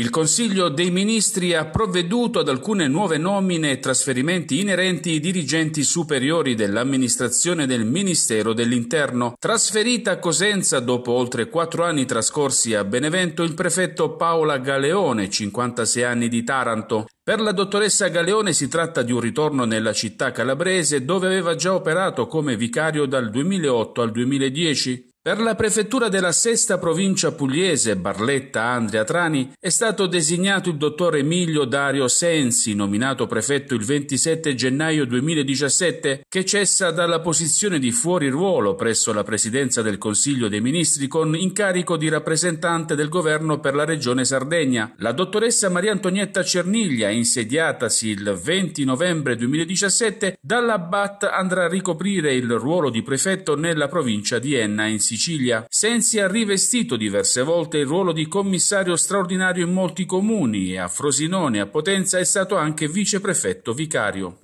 Il Consiglio dei Ministri ha provveduto ad alcune nuove nomine e trasferimenti inerenti ai dirigenti superiori dell'amministrazione del Ministero dell'Interno. Trasferita a Cosenza dopo oltre quattro anni trascorsi a Benevento il prefetto Paola Galeone, 56 anni di Taranto. Per la dottoressa Galeone si tratta di un ritorno nella città calabrese dove aveva già operato come vicario dal 2008 al 2010. Per la prefettura della sesta provincia pugliese, Barletta Andrea Trani, è stato designato il dottor Emilio Dario Sensi, nominato prefetto il 27 gennaio 2017, che cessa dalla posizione di fuori ruolo presso la presidenza del Consiglio dei Ministri con incarico di rappresentante del governo per la regione Sardegna. La dottoressa Maria Antonietta Cerniglia, insediatasi il 20 novembre 2017, dalla BAT andrà a ricoprire il ruolo di prefetto nella provincia di Enna in Sicilia, Sensi ha rivestito diverse volte il ruolo di commissario straordinario in molti comuni e a Frosinone a Potenza è stato anche viceprefetto vicario.